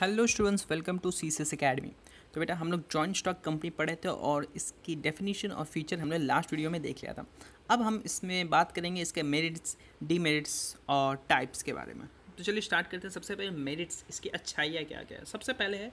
hello students welcome to C S academy तो बेटा हम लोग जॉइंट स्टॉक कंपनी पढ़े थे और इसकी डेफिनेशन और फीचर हमने लास्ट वीडियो में देख लिया था अब हम इसमें बात करेंगे इसके मेरिट्स डीमेरिट्स और टाइप्स के बारे में तो चलिए स्टार्ट करते हैं सबसे पहले मेरिट्स इसकी अच्छाइयाँ क्या क्या है सबसे पहले है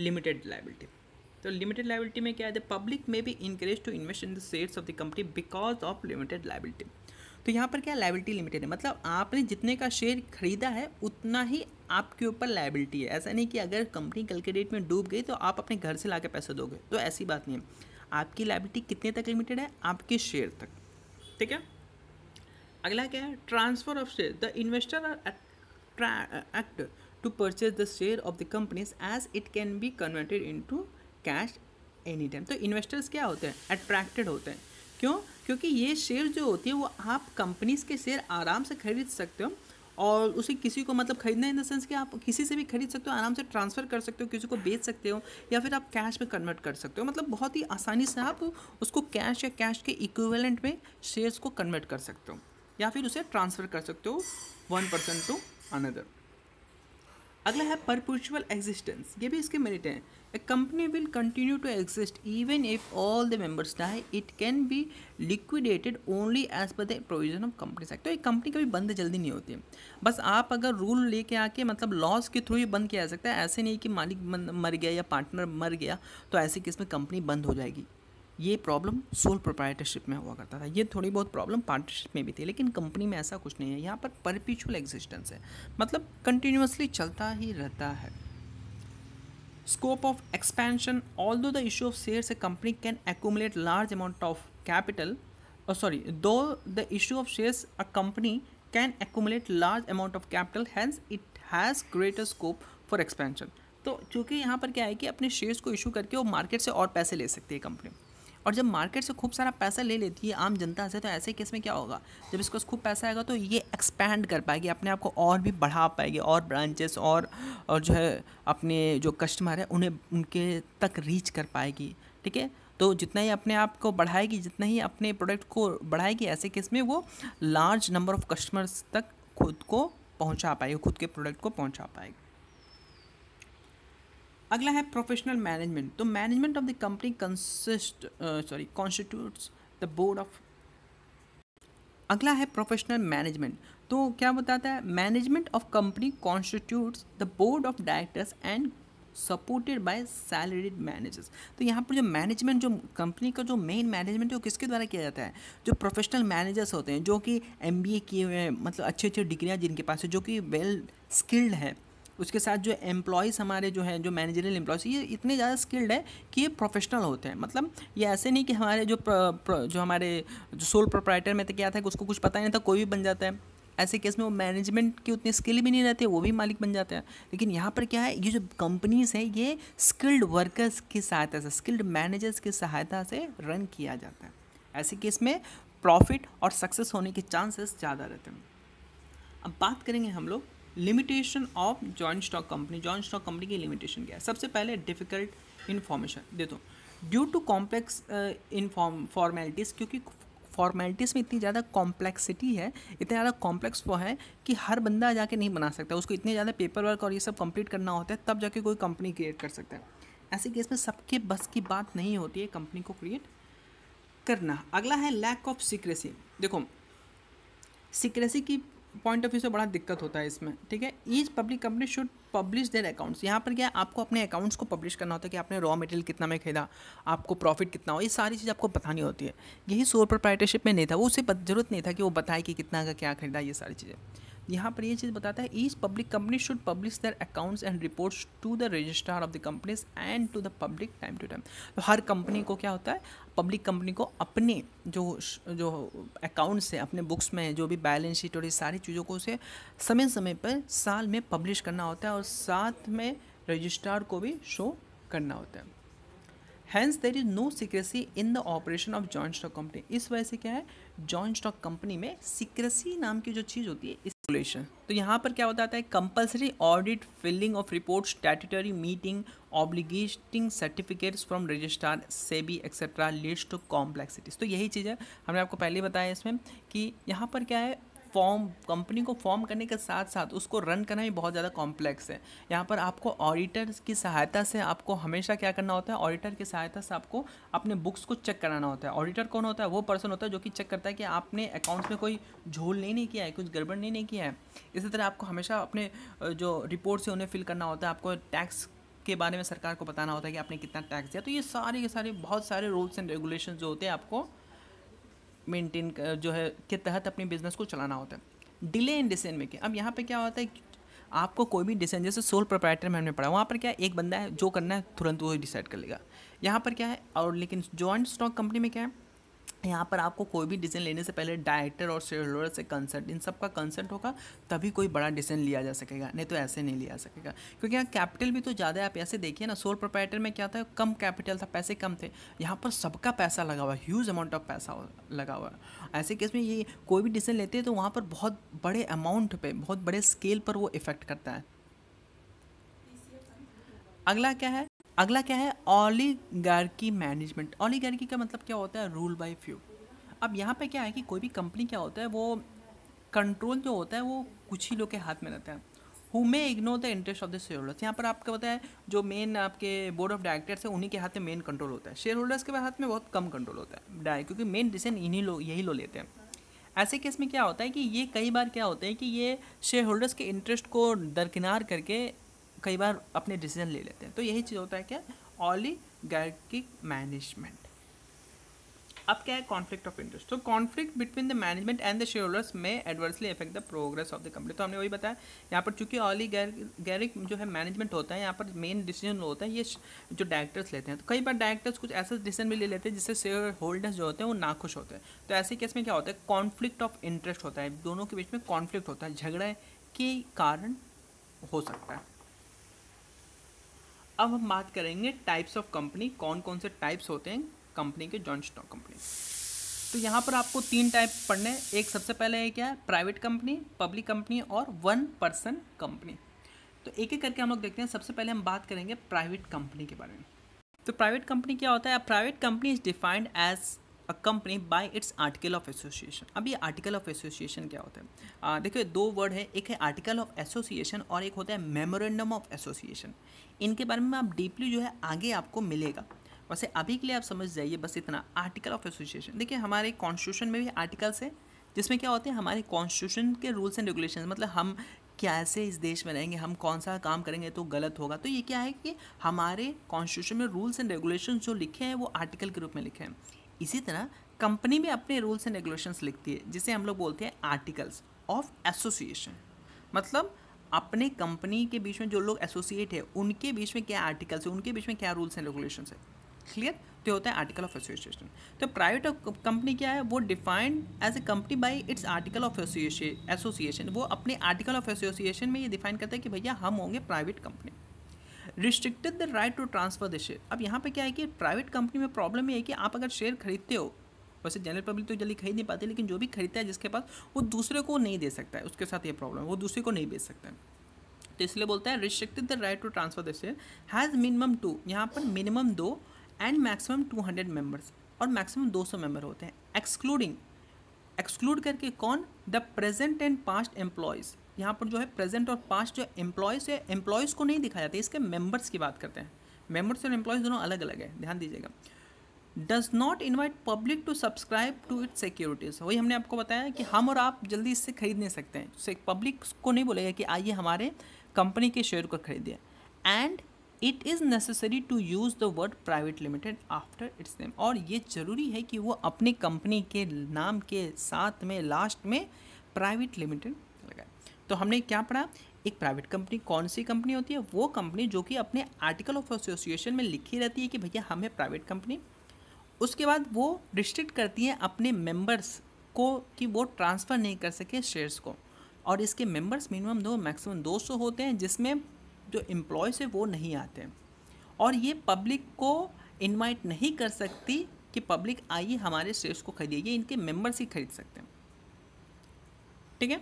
लिमिटेड लाइबिलिटी तो लिमिटेड लाइबिलिटी में क्या है पब्लिक में be encourage to invest in the shares of the company because of limited liability तो यहाँ पर क्या लाइबिलिटी लिमिटेड है मतलब आपने जितने का शेयर खरीदा है उतना ही आपके ऊपर लाइबिलिटी है ऐसा नहीं कि अगर कंपनी कल के डेट में डूब गई तो आप अपने घर से ला पैसे दोगे तो ऐसी बात नहीं है आपकी लाइबिलिटी कितने तक लिमिटेड है आपके शेयर तक ठीक है अगला क्या है transfer of share the investor act to purchase the share of the companies as it can be converted into cash any time तो इन्वेस्टर्स क्या होते हैं अट्रैक्टेड होते हैं क्यों क्योंकि ये शेयर जो होती है वो आप कंपनीज के शेयर आराम से खरीद सकते हो और उसे किसी को मतलब खरीदना इन द सेंस कि आप किसी से भी खरीद सकते हो आराम से ट्रांसफ़र कर सकते हो किसी को बेच सकते हो या फिर आप कैश में कन्वर्ट कर सकते हो मतलब बहुत ही आसानी से आप उसको कैश या कैश के इक्विवेलेंट में शेयर्स को कन्वर्ट कर सकते हो या फिर उसे ट्रांसफ़र कर सकते हो वन पर्सन टू अनदर अगला है परपोचुअल एग्जिस्टेंस ये भी इसके मेरिट हैं a company will continue to exist even if all the members die it can be liquidated only as per the provision of company act तो एक कंपनी कभी बंद जल्दी नहीं होती बस आप अगर रूल लेके आके मतलब लॉस के थ्रू ही बंद किया जा सकता है ऐसे नहीं कि मालिक मर गया या पार्टनर मर गया तो ऐसे किस में कंपनी बंद हो जाएगी ये प्रॉब्लम सोल प्रोप्राइटरशिप में हुआ करता था ये थोड़ी बहुत प्रॉब्लम पार्टनरशिप में भी थी लेकिन कंपनी में ऐसा कुछ नहीं है यहाँ पर परपिचुअल एग्जिस्टेंस है मतलब कंटिन्यूसली चलता ही रहता है scope of expansion although the issue of shares a company can accumulate large amount of capital sorry though the issue of shares a company can accumulate large amount of capital hence it has greater scope for expansion तो चूंकि यहाँ पर क्या है कि अपने shares को issue करके वो मार्केट से और पैसे ले सकती है कंपनी और जब मार्केट से खूब सारा पैसा ले लेती है आम जनता से तो ऐसे केस में क्या होगा जब इसको खूब पैसा आएगा तो ये एक्सपैंड कर पाएगी अपने आप को और भी बढ़ा पाएगी और ब्रांचेस और और जो है अपने जो कस्टमर है उन्हें उनके तक रीच कर पाएगी ठीक है तो जितना ही अपने आप को बढ़ाएगी जितना ही अपने प्रोडक्ट को बढ़ाएगी ऐसे केस में वो लार्ज नंबर ऑफ़ कस्टमर्स तक खुद को पहुंचा पाएगी खुद के प्रोडक्ट को पहुंचा पाएगी अगला है प्रोफेशनल मैनेजमेंट तो management of the company consist sorry constitutes the board of अगला है प्रोफेशनल मैनेजमेंट तो क्या बताता है management of company constitutes the board of directors and supported by salaried managers तो यहाँ पर जो मैनेजमेंट जो कंपनी का जो मेन मैनेजमेंट है वो किसके द्वारा किया जाता है जो प्रोफेशनल मैनेजर्स होते हैं जो कि एम किए हुए हैं मतलब अच्छे अच्छे डिग्रियाँ जिनके पास है जो कि वेल स्किल्ड है उसके साथ जो एम्प्लॉयज़ हमारे जो हैं जो मैनेजरियल एम्प्लॉयज़ ये इतने ज़्यादा स्किल्ड है कि ये प्रोफेशनल होते हैं मतलब ये ऐसे नहीं कि हमारे जो प्र, प्र, जो हमारे जो सोल प्रोप्राइटर में तो क्या था कि उसको कुछ पता ही नहीं था कोई भी बन जाता है ऐसे केस में वो मैनेजमेंट की उतनी स्किल भी नहीं रहते वो भी मालिक बन जाते हैं लेकिन यहाँ पर क्या है ये जो कंपनीज हैं ये स्किल्ड वर्कर्स की सहायता से स्किल्ड मैनेजर्स की सहायता से रन किया जाता है ऐसे केस में प्रॉफिट और सक्सेस होने के चांसेस ज़्यादा रहते हैं अब बात करेंगे हम लोग limitation of joint stock company joint stock company की लिमिटेशन क्या है सबसे पहले डिफ़िकल्ट इन्फॉर्मेशन दे दो due to complex inform formalities क्योंकि फॉर्मेलिटीज़ में इतनी ज़्यादा कॉम्प्लेक्सिटी है इतना ज़्यादा कॉम्प्लेक्स वो है कि हर बंदा जाके नहीं बना सकता उसको इतने ज़्यादा पेपर वर्क और ये सब कंप्लीट करना होता है तब जाके कोई कंपनी क्रिएट कर सकता है ऐसे केस में सबके बस की बात नहीं होती है कंपनी को क्रिएट करना अगला है लैक ऑफ सीक्रेसी देखो सीक्रेसी की पॉइंट ऑफ व्यू से बड़ा दिक्कत होता है इसमें ठीक है each public company should publish their accounts यहाँ पर क्या आपको अपने अकाउंट्स को पब्लिश करना होता है कि आपने रॉ मटेरियल कितना में खरीदा आपको प्रॉफिट कितना हो ये सारी चीज़ आपको बतानी होती है यही सोर प्रोप्राइटरशिप में नहीं था वो उसे जरूरत नहीं था कि वो बताए कि कितना का क्या खरीदा ये सारी चीज़ें यहाँ पर ये चीज़ बताता है each public company should publish their accounts and reports to the registrar of the companies and to the public time to time तो हर कंपनी को क्या होता है पब्लिक कंपनी को अपने जो जो अकाउंट्स हैं अपने बुक्स में जो भी बैलेंस शीट और ये सारी चीज़ों को उसे समय समय पर साल में पब्लिश करना होता है और साथ में रजिस्ट्रार को भी शो करना होता है hence there is no secrecy in the operation of joint stock company इस वजह से क्या है जॉइंट स्टॉक कंपनी में सीक्रेसी नाम की जो चीज़ होती है रेगुलेशन तो यहाँ पर क्या होता है compulsory audit filing of report statutory meeting obligating certificates from registrar SEBI etcetera leads to complexities तो यही चीज़ है हमने आपको पहले बताया इसमें कि यहाँ पर क्या है फॉर्म कंपनी को फॉर्म करने के साथ साथ उसको रन करना भी बहुत ज़्यादा कॉम्प्लेक्स है यहाँ पर आपको ऑडिटर की सहायता से आपको हमेशा क्या करना होता है ऑडिटर की सहायता से आपको अपने बुक्स को चेक कराना होता है ऑडिटर कौन होता है वो पर्सन होता है जो कि चेक करता है कि आपने अकाउंट्स में कोई झोल नहीं, नहीं किया है कुछ गड़बड़ नहीं, नहीं किया है इसी तरह आपको हमेशा अपने जो रिपोर्ट्स हैं उन्हें फिल करना होता है आपको टैक्स के बारे में सरकार को बताना होता है कि आपने कितना टैक्स दिया तो ये सारे के सारे बहुत सारे रूल्स एंड रेगुलेशन जो होते हैं आपको मेंटेन जो है के तहत अपने बिजनेस को चलाना होता है डिले इन डिसीजन मेकिंग अब यहाँ पे क्या होता है आपको कोई भी डिसीजन जैसे सोल प्रोपराइटर में हमने पढ़ा वहाँ पर क्या है एक बंदा है जो करना है तुरंत वो डिसाइड कर लेगा यहाँ पर क्या है और लेकिन जॉइंट स्टॉक कंपनी में क्या है यहाँ पर आपको कोई भी डिसीजन लेने से पहले डायरेक्टर और शेयर होल्डर से कंसल्ट इन सब का कंसल्ट होगा तभी कोई बड़ा डिसीजन लिया जा सकेगा नहीं तो ऐसे नहीं लिया सकेगा क्योंकि यहाँ कैपिटल भी तो ज़्यादा है आप ऐसे देखिए ना सोल प्रोपराइटर में क्या था कम कैपिटल था पैसे कम थे यहाँ पर सबका पैसा लगा हुआ है ह्यूज अमाउंट ऑफ पैसा लगा हुआ है ऐसे केस में ये कोई भी डिसीजन लेते हैं तो वहाँ पर बहुत बड़े अमाउंट पर बहुत बड़े स्केल पर वो इफेक्ट करता है अगला क्या है अगला क्या है ऑलीगार्की मैनेजमेंट ऑलीगार्की का मतलब क्या होता है रूल बाय फ्यू अब यहाँ पे क्या है कि कोई भी कंपनी क्या होता है वो कंट्रोल जो होता है वो कुछ ही लोग के हाथ में रहता है who may ignore the interest of the share holders यहाँ पर आपको पता है जो मेन आपके बोर्ड ऑफ डायरेक्टर्स है उन्हीं के हाथ में मेन कंट्रोल होता है शेयर होल्डर्स के हाथ में बहुत कम कंट्रोल होता है डायरेक्ट क्योंकि मेन डिसीजन इन्हीं लोग यही लोग लेते हैं ऐसे केस में क्या होता है कि ये कई बार क्या होता है कि ये शेयर होल्डर्स के इंटरेस्ट को दरकिनार करके कई बार अपने डिसीजन ले लेते हैं तो यही चीज़ होता है क्या ऑली गैगिक मैनेजमेंट अब क्या है कॉन्फ्लिक्ट ऑफ इंटरेस्ट तो conflict between the management and the share holders may adversely effect the progress of the company तो हमने वही बताया यहाँ पर चूंकि ऑली गैरिक जो है मैनेजमेंट होता है यहाँ पर मेन डिसीजन होता है ये जो डायरेक्टर्स लेते हैं तो कई बार डायरेक्टर्स कुछ ऐसा डिसीजन भी ले लेते हैं जिससे शेयर होल्डर्स जो होते हैं वो नाखुश होते हैं तो ऐसे केस में क्या होता है कॉन्फ्लिक्ट ऑफ इंटरेस्ट होता है दोनों के बीच में कॉन्फ्लिक्ट होता है झगड़े के कारण हो सकता है अब हम बात करेंगे टाइप्स ऑफ कंपनी कौन कौन से टाइप्स होते हैं कंपनी के जॉइंट स्टॉक कंपनी तो यहाँ पर आपको तीन टाइप पढ़ने हैं एक सबसे पहले है क्या है प्राइवेट कंपनी पब्लिक कंपनी और वन पर्सन कंपनी तो एक एक करके हम लोग देखते हैं सबसे पहले हम बात करेंगे प्राइवेट कंपनी के बारे में तो प्राइवेट कंपनी क्या होता है private company is defined as a company by its article of association अब ये आर्टिकल ऑफ एसोसिएशन क्या होता है देखिए दो वर्ड है एक है आर्टिकल ऑफ एसोसिएशन और एक होता है मेमोरेंडम ऑफ एसोसिएशन इनके बारे में आप डीपली जो है आगे आपको मिलेगा वैसे अभी के लिए आप समझ जाइए बस इतना आर्टिकल ऑफ एसोसिएशन देखिए हमारे कॉन्स्टिट्यूशन में भी आर्टिकल्स है जिसमें क्या होते हैं हमारे कॉन्स्टिट्यूशन के रूल्स एंड रेगुलेशन मतलब हम कैसे इस देश में रहेंगे हम कौन सा काम करेंगे तो गलत होगा तो ये क्या है कि हमारे कॉन्स्टिट्यूशन में रूल्स एंड रेगुलेशन जो लिखे हैं वो आर्टिकल के रूप में लिखे हैं इसी तरह कंपनी भी अपने रूल्स एंड रेगुलेशंस लिखती है जिसे हम लोग बोलते हैं आर्टिकल्स ऑफ एसोसिएशन मतलब अपने कंपनी के बीच में जो लोग एसोसिएट है उनके बीच में क्या आर्टिकल्स है उनके बीच में क्या रूल्स एंड रेगुलेशन है क्लियर तो होता है आर्टिकल ऑफ एसोसिएशन तो प्राइवेट कंपनी क्या है वो defined as a company by its article of association association वो अपने आर्टिकल ऑफ एसोसिएशन में ये डिफाइन करता है कि भैया हम होंगे private company restricted the right to transfer the share अब यहाँ पे क्या है कि प्राइवेट कंपनी में प्रॉब्लम ये है कि आप अगर शेयर खरीदते हो वैसे जनरल पब्लिक तो जल्दी खरीद नहीं पाती लेकिन जो भी खरीदता है जिसके पास वो दूसरे को नहीं दे सकता है उसके साथ ये प्रॉब्लम है वो दूसरे को नहीं बेच सकता है तो इसलिए बोलता है restricted the right to transfer the share has minimum two यहाँ पर मिनिमम दो and maximum two hundred members और मैक्सिमम दो सौ मेम्बर होते हैं एक्सक्लूडिंग एक्सक्लूड करके कौन the present and past employees यहाँ पर जो है प्रेजेंट और पास्ट जो एम्प्लॉयज़ है एम्प्लॉयज़ को नहीं दिखाया जाता इसके मेम्बर्स की बात करते हैं मेम्बर्स और एम्प्लॉयज़ दोनों अलग अलग है ध्यान दीजिएगा does not invite public to subscribe to its securities वही हमने आपको बताया कि हम और आप जल्दी इससे खरीद नहीं सकते हैं पब्लिक को नहीं बोलेगा कि आइए हमारे कंपनी के शेयर को खरीदिए and it is necessary to use the word private limited after its name और ये ज़रूरी है कि वो अपनी कंपनी के नाम के साथ में लास्ट में प्राइवेट लिमिटेड तो हमने क्या पढ़ा एक प्राइवेट कंपनी कौन सी कंपनी होती है वो कंपनी जो कि अपने आर्टिकल ऑफ एसोसिएशन में लिखी रहती है कि भैया हमें प्राइवेट कंपनी उसके बाद वो रिस्ट्रिक्ट करती है अपने मेंबर्स को कि वो ट्रांसफ़र नहीं कर सके शेयर्स को और इसके मेंबर्स मिनिमम दो मैक्सिमम दो सौ होते हैं जिसमें जो एम्प्लॉयज़ है वो नहीं आते हैं और ये पब्लिक को इनवाइट नहीं कर सकती कि पब्लिक आइए हमारे शेयर्स को खरीदिए इनके मेंबर्स ही खरीद सकते हैं ठीक है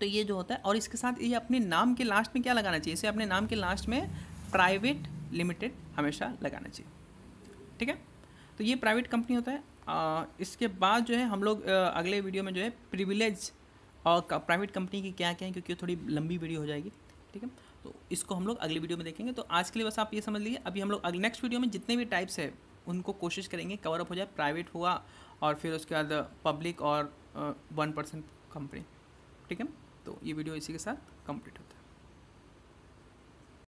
तो ये जो होता है और इसके साथ ये अपने नाम के लास्ट में क्या लगाना चाहिए इसे अपने नाम के लास्ट में प्राइवेट लिमिटेड हमेशा लगाना चाहिए ठीक है तो ये प्राइवेट कंपनी होता है आ, इसके बाद जो है हम लोग अगले वीडियो में जो है प्रिविलेज और प्राइवेट कंपनी की क्या क्या है क्योंकि थोड़ी लंबी वीडियो हो जाएगी ठीक है तो इसको हम लोग अगले वीडियो में देखेंगे तो आज के लिए बस आप ये समझ लीजिए अभी हम लोग अगले नेक्स्ट वीडियो में जितने भी टाइप्स है उनको कोशिश करेंगे कवर अप हो जाए प्राइवेट हुआ और फिर उसके बाद पब्लिक और वन परसेंट कंपनी ठीक है तो ये वीडियो इसी के साथ कंप्लीट